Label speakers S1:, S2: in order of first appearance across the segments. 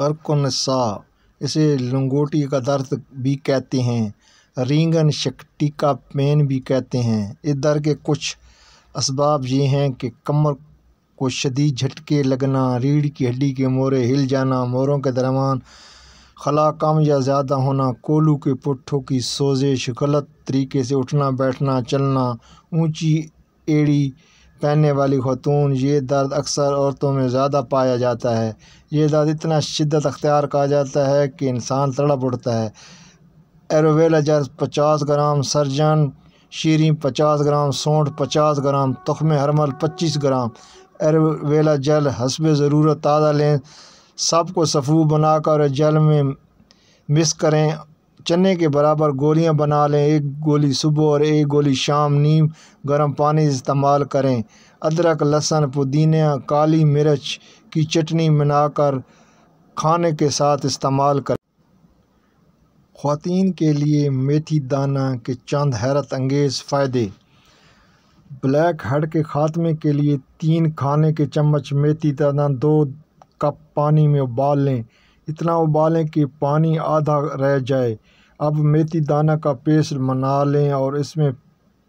S1: सा इसे लंगोटी का दर्द भी कहते हैं रींगन शक्ति का पेन भी कहते हैं इस दर्द के कुछ इसबाब ये हैं कि कमर को शदीद झटके लगना रीढ़ की हड्डी के मोरे हिल जाना मोरों के दरमान खला कम या ज़्यादा होना कोलू के पुट्ठों की सोजिश गलत तरीके से उठना बैठना चलना ऊंची एड़ी पहनने वाली खातून ये दर्द अक्सर औरतों में ज़्यादा पाया जाता है ये दर्द इतना शिद्दत अख्तियार कहा जाता है कि इंसान तड़प उठता है एरोवेला जर पचास ग्राम सर्जन शीरी पचास ग्राम सौंठ पचास ग्राम तखम हरमल पच्चीस ग्राम एरोवेला जल हसब ज़रूरत ताज़ा लें सबको सफ़ू बनाकर जल में मिस करें चने के बराबर गोलियां बना लें एक गोली सुबह और एक गोली शाम नीम गर्म पानी इस्तेमाल करें अदरक लहसुन पुदीना काली मिर्च की चटनी बनाकर खाने के साथ इस्तेमाल करें ख़वान के लिए मेथी दाना के चंद हैरत अंगेज़ फ़ायदे ब्लैक हेड के ख़ात्मे के लिए तीन खाने के चम्मच मेथी दाना दो कप पानी में उबाल लें इतना उबालें कि पानी आधा रह जाए अब मेथी दाना का पेस्ट बना लें और इसमें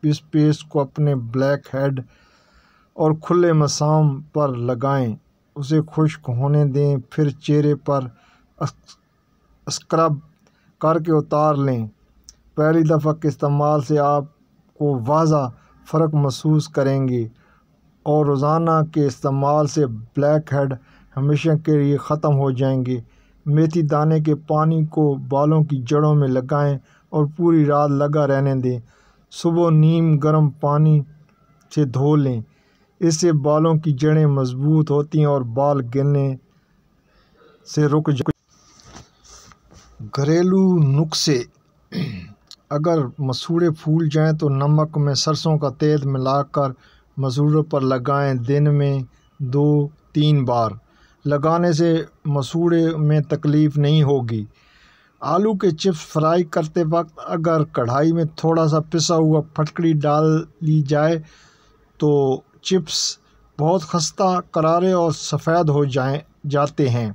S1: इस पेस्ट को अपने ब्लैक हेड और खुले मसाम पर लगाएं उसे खुश्क होने दें फिर चेहरे पर स्क्रब करके उतार लें पहली दफ़ा के इस्तेमाल से आपको वाजा फ़र्क महसूस करेंगे और रोज़ाना के इस्तेमाल से ब्लैक हेड हमेशा के लिए ख़त्म हो जाएंगे मेथी दाने के पानी को बालों की जड़ों में लगाएं और पूरी रात लगा रहने दें सुबह नीम गर्म पानी से धो लें इससे बालों की जड़ें मजबूत होती हैं और बाल गिरने से रुक घरेलू नुस्खे अगर मसूड़े फूल जाएं तो नमक में सरसों का तेल मिलाकर मसूड़ों पर लगाएं दिन में दो तीन बार लगाने से मसूड़े में तकलीफ़ नहीं होगी आलू के चिप्स फ्राई करते वक्त अगर कढ़ाई में थोड़ा सा पिसा हुआ फटकड़ी डाल ली जाए तो चिप्स बहुत खस्ता करारे और सफ़ेद हो जाए जाते हैं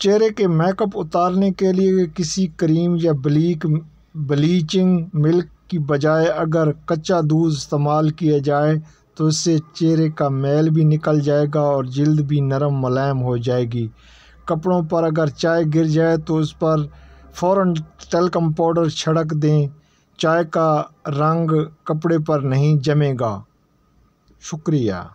S1: चेहरे के मेकअप उतारने के लिए किसी क्रीम या ब्लीक ब्लीचिंग मिल्क की बजाय अगर कच्चा दूध इस्तेमाल किया जाए तो इससे चेहरे का मैल भी निकल जाएगा और जल्द भी नरम मुलायम हो जाएगी कपड़ों पर अगर चाय गिर जाए तो उस पर फ़ौर टेलकम पाउडर छिड़क दें चाय का रंग कपड़े पर नहीं जमेगा शुक्रिया